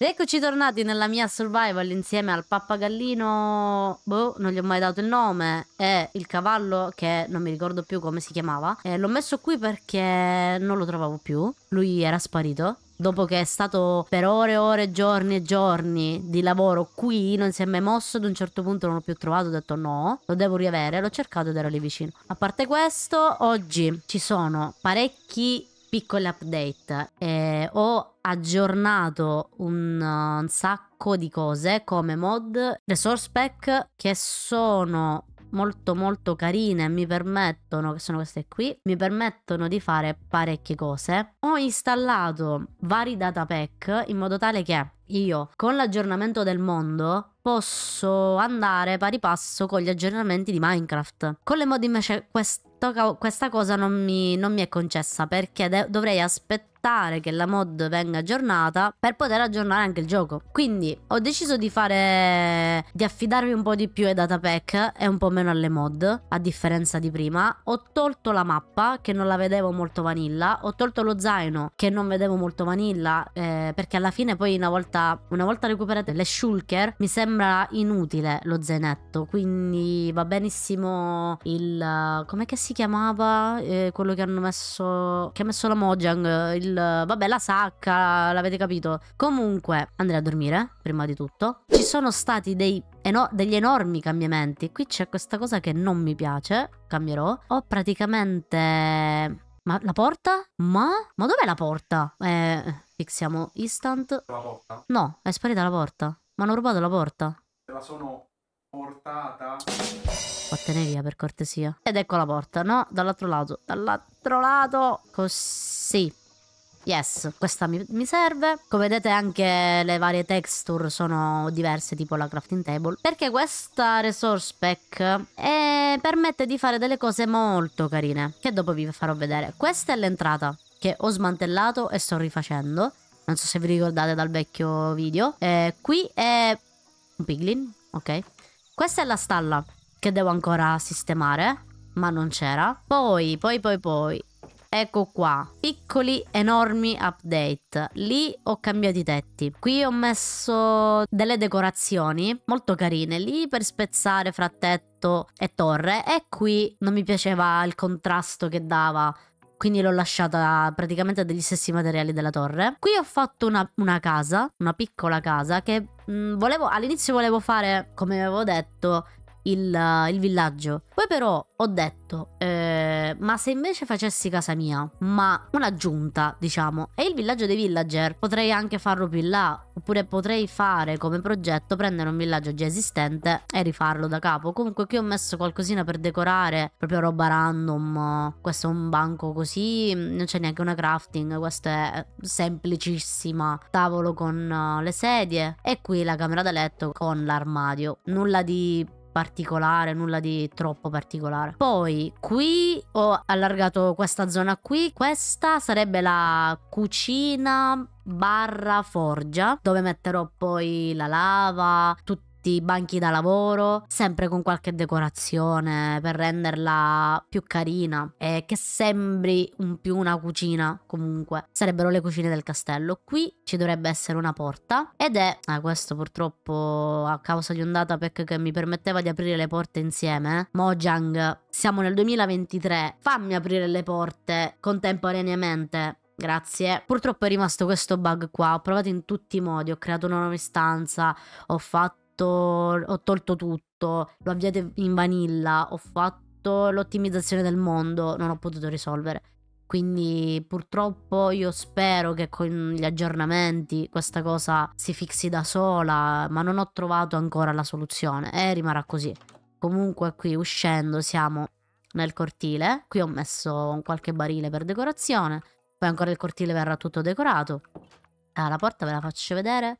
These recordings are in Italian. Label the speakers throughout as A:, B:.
A: eccoci tornati nella mia survival insieme al pappagallino, boh, non gli ho mai dato il nome, e il cavallo che non mi ricordo più come si chiamava. Eh, l'ho messo qui perché non lo trovavo più, lui era sparito. Dopo che è stato per ore e ore, giorni e giorni di lavoro qui, non si è mai mosso, ad un certo punto non l'ho più trovato, ho detto no, lo devo riavere, l'ho cercato ed era lì vicino. A parte questo, oggi ci sono parecchi Piccolo update, eh, ho aggiornato un, un sacco di cose come mod, resource pack che sono molto molto carine mi permettono, che sono queste qui, mi permettono di fare parecchie cose. Ho installato vari data pack in modo tale che io con l'aggiornamento del mondo posso andare pari passo con gli aggiornamenti di Minecraft. Con le mod invece quest questa cosa non mi, non mi è concessa perché de- dovrei aspettare aspettare che la mod venga aggiornata per poter aggiornare anche il gioco. Quindi ho deciso di fare di affidarmi un po' di più ai datapack e un po' meno alle mod, a differenza di prima. Ho tolto la mappa che non la vedevo molto vanilla, ho tolto lo zaino che non vedevo molto vanilla eh, perché alla fine poi una volta, una volta recuperate le shulker mi sembra inutile lo zainetto, quindi va benissimo il... come si chiamava eh, quello che hanno messo... che ha messo la Mojang, il il... vabbè la sacca, l'avete capito. Comunque andrei a dormire, prima di tutto. Ci sono stati dei eno degli enormi cambiamenti. Qui c'è questa cosa che non mi piace, cambierò. Ho praticamente... Ma la porta? Ma? Ma dov'è la porta? Eh, fixiamo instant. La porta? No, è sparita la porta. Ma hanno rubato la porta. Te la sono portata. Vattene via per cortesia. Ed ecco la porta, no? Dall'altro lato. Dall'altro lato. Così. Yes, questa mi, mi serve. Come vedete anche le varie texture sono diverse, tipo la crafting table. Perché questa resource pack è, eh, permette di fare delle cose molto carine, che dopo vi farò vedere. Questa è l'entrata che ho smantellato e sto rifacendo. Non so se vi ricordate dal vecchio video. Eh, qui è un piglin, ok. Questa è la stalla che devo ancora sistemare, ma non c'era. Poi, poi, poi, poi, ecco qua, piccoli enormi update, lì ho cambiato i tetti, qui ho messo delle decorazioni molto carine, lì per spezzare fra tetto e torre e qui non mi piaceva il contrasto che dava quindi l'ho lasciata praticamente degli stessi materiali della torre. Qui ho fatto una, una casa, una piccola casa che mh, mm, volevo all'inizio volevo fare, come avevo detto, il, il villaggio. Poi però ho detto, eh, ma se invece facessi casa mia, ma una giunta, diciamo, e il villaggio dei villager, potrei anche farlo più in là, oppure potrei fare come progetto prendere un villaggio già esistente e rifarlo da capo. Comunque qui ho messo qualcosina per decorare, proprio roba random, questo è un banco così, non c'è neanche una crafting, questa è semplicissima, tavolo con eh, le sedie e qui la camera da letto con l'armadio, nulla di particolare, nulla di troppo particolare. Poi qui ho allargato questa zona qui, questa sarebbe la cucina barra forgia dove metterò poi la lava, tutto letti, banchi da lavoro, sempre con qualche decorazione per renderla più carina e che sembri un più una cucina comunque. Sarebbero le cucine del castello. Qui ci dovrebbe essere una porta ed è, ah, questo purtroppo a causa di un datapack che mi permetteva di aprire le porte insieme, eh, Mojang, siamo nel 2023, fammi aprire le porte contemporaneamente. Grazie. Purtroppo è rimasto questo bug qua. Ho provato in tutti i modi. Ho creato una nuova istanza. Ho fatto fatto, ho tolto tutto, lo avviate in vanilla, ho fatto l'ottimizzazione del mondo, non ho potuto risolvere. Quindi purtroppo io spero che con gli aggiornamenti questa cosa si fixi da sola, ma non ho trovato ancora la soluzione e rimarrà così. Comunque qui uscendo siamo nel cortile, qui ho messo qualche barile per decorazione, poi ancora il cortile verrà tutto decorato. Ah, la porta ve la faccio vedere,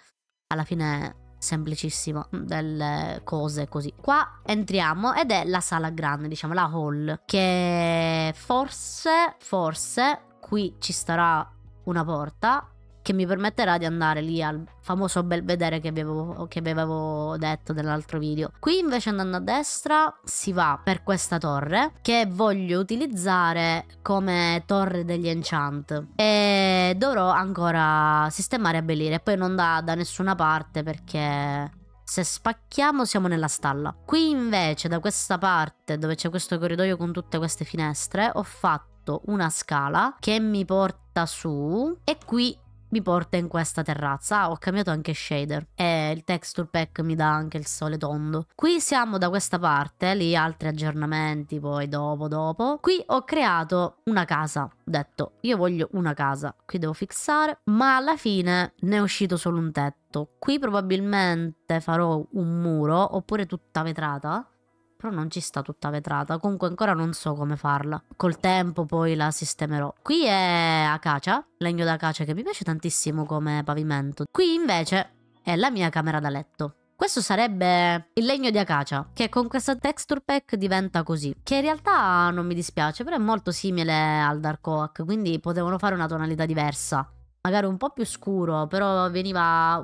A: alla fine semplicissimo mm, delle cose così. Qua entriamo ed è la sala grande, diciamo la hall, che forse, forse qui ci starà una porta che mi permetterà di andare lì al famoso belvedere che avevo, che avevo detto nell'altro video. Qui invece andando a destra si va per questa torre che voglio utilizzare come torre degli enchant e dovrò ancora sistemare e abbellire. Poi non da, da nessuna parte perché se spacchiamo siamo nella stalla. Qui invece da questa parte dove c'è questo corridoio con tutte queste finestre ho fatto una scala che mi porta su e qui mi porta in questa terrazza. Ah, ho cambiato anche shader. E eh, il texture pack mi dà anche il sole tondo. Qui siamo da questa parte, lì altri aggiornamenti poi dopo dopo. Qui ho creato una casa. Ho detto, io voglio una casa. Qui devo fissare, ma alla fine ne è uscito solo un tetto. Qui probabilmente farò un muro oppure tutta vetrata però non ci sta tutta vetrata. Comunque ancora non so come farla. Col tempo poi la sistemerò. Qui è acacia, legno d'acacia che mi piace tantissimo come pavimento. Qui invece è la mia camera da letto. Questo sarebbe il legno di acacia, che con questa texture pack diventa così. Che in realtà non mi dispiace, però è molto simile al Dark Oak, quindi potevano fare una tonalità diversa. Magari un po' più scuro, però veniva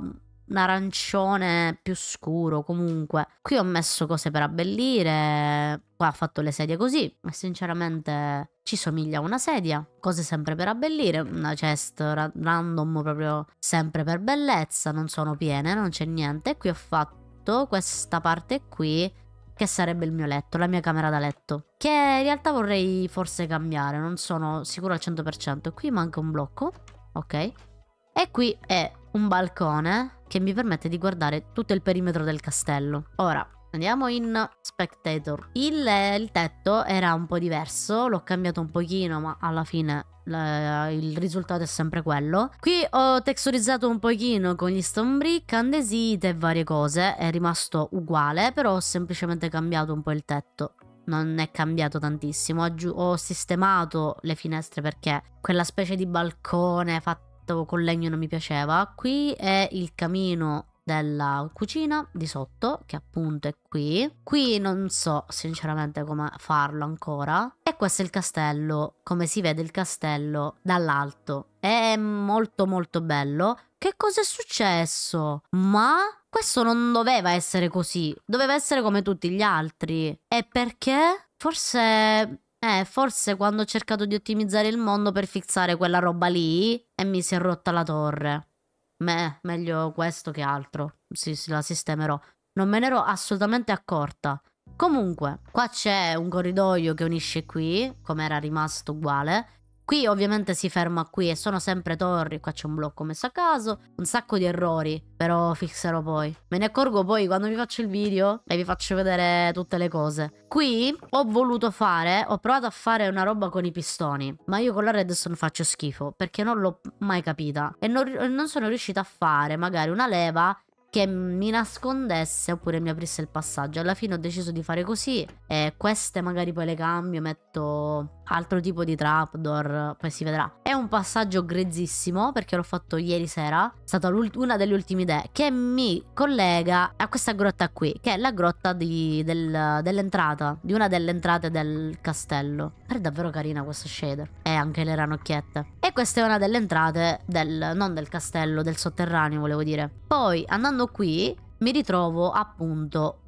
A: un arancione più scuro comunque. Qui ho messo cose per abbellire, qua ho fatto le sedie così, ma sinceramente ci somiglia a una sedia, cose sempre per abbellire, una chest random proprio sempre per bellezza, non sono piene, non c'è niente. qui ho fatto questa parte qui che sarebbe il mio letto, la mia camera da letto, che in realtà vorrei forse cambiare, non sono sicuro al 100%. Qui manca un blocco, ok? E qui è un balcone che mi permette di guardare tutto il perimetro del castello. Ora, Andiamo in Spectator. Il, il, tetto era un po' diverso, l'ho cambiato un pochino, ma alla fine il risultato è sempre quello. Qui ho texturizzato un pochino con gli stone brick, andesite e varie cose, è rimasto uguale, però ho semplicemente cambiato un po' il tetto. Non è cambiato tantissimo, ho, sistemato le finestre perché quella specie di balcone fatta fatto con legno non mi piaceva. Qui è il camino della cucina di sotto, che appunto è qui. Qui non so sinceramente come farlo ancora. E questo è il castello, come si vede il castello dall'alto. È molto molto bello. Che cosa è successo? Ma questo non doveva essere così. Doveva essere come tutti gli altri. E perché? Forse eh, forse quando ho cercato di ottimizzare il mondo per fixare quella roba lì e mi si è rotta la torre. Beh, meglio questo che altro. Sì, sì, la sistemerò. Non me ne ero assolutamente accorta. Comunque, qua c'è un corridoio che unisce qui, come era rimasto uguale, Qui ovviamente si ferma qui e sono sempre torri, qua c'è un blocco messo a caso, un sacco di errori, però fixerò poi. Me ne accorgo poi quando vi faccio il video e vi faccio vedere tutte le cose. Qui ho voluto fare, ho provato a fare una roba con i pistoni, ma io con la redstone faccio schifo perché non l'ho mai capita e non, non sono riuscita a fare magari una leva che mi nascondesse oppure mi aprisse il passaggio. Alla fine ho deciso di fare così e queste magari poi le cambio, metto altro tipo di trapdoor, poi si vedrà. È un passaggio grezzissimo perché l'ho fatto ieri sera, è stata una delle ultime idee che mi collega a questa grotta qui, che è la grotta del, dell'entrata, di una delle entrate del castello. È davvero carina questa shader e anche le ranocchiette. E questa è una delle entrate del, non del castello, del sotterraneo volevo dire. Poi andando qui mi ritrovo appunto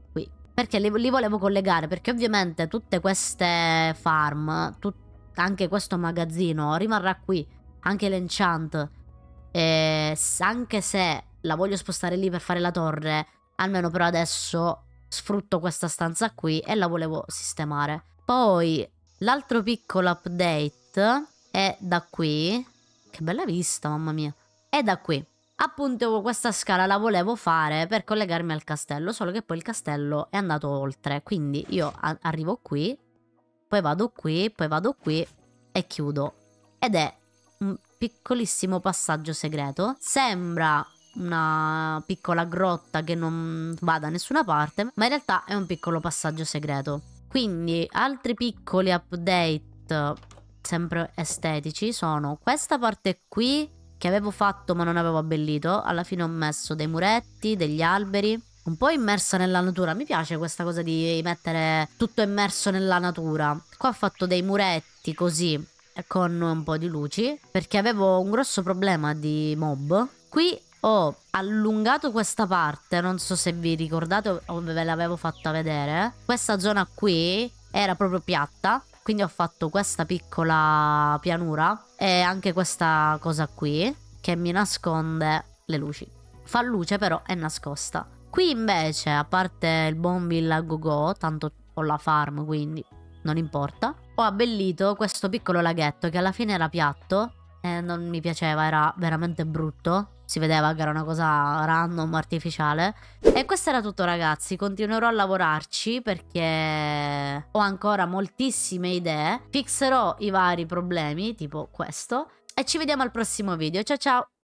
A: perché li, li volevo collegare? Perché ovviamente tutte queste farm, tut anche questo magazzino rimarrà qui. Anche l'enchant. anche se la voglio spostare lì per fare la torre, almeno per adesso sfrutto questa stanza qui e la volevo sistemare. Poi l'altro piccolo update è da qui. Che bella vista, mamma mia. È da qui appunto questa scala la volevo fare per collegarmi al castello, solo che poi il castello è andato oltre, quindi io arrivo qui, poi vado qui, poi vado qui e chiudo. Ed è un piccolissimo passaggio segreto, sembra una piccola grotta che non va da nessuna parte, ma in realtà è un piccolo passaggio segreto. Quindi altri piccoli update sempre estetici sono questa parte qui che avevo fatto ma non avevo abbellito, alla fine ho messo dei muretti, degli alberi, un po' immersa nella natura. Mi piace questa cosa di mettere tutto immerso nella natura. Qua ho fatto dei muretti così con un po' di luci perché avevo un grosso problema di mob. Qui ho allungato questa parte, non so se vi ricordate o ve l'avevo fatta vedere. Questa zona qui era proprio piatta quindi ho fatto questa piccola pianura e anche questa cosa qui che mi nasconde le luci. Fa luce però è nascosta. Qui invece, a parte il bombil a go go, tanto ho la farm quindi non importa, ho abbellito questo piccolo laghetto che alla fine era piatto e non mi piaceva, era veramente brutto si vedeva che era una cosa random, artificiale. E questo era tutto ragazzi, continuerò a lavorarci perché ho ancora moltissime idee, fixerò i vari problemi tipo questo e ci vediamo al prossimo video, ciao ciao!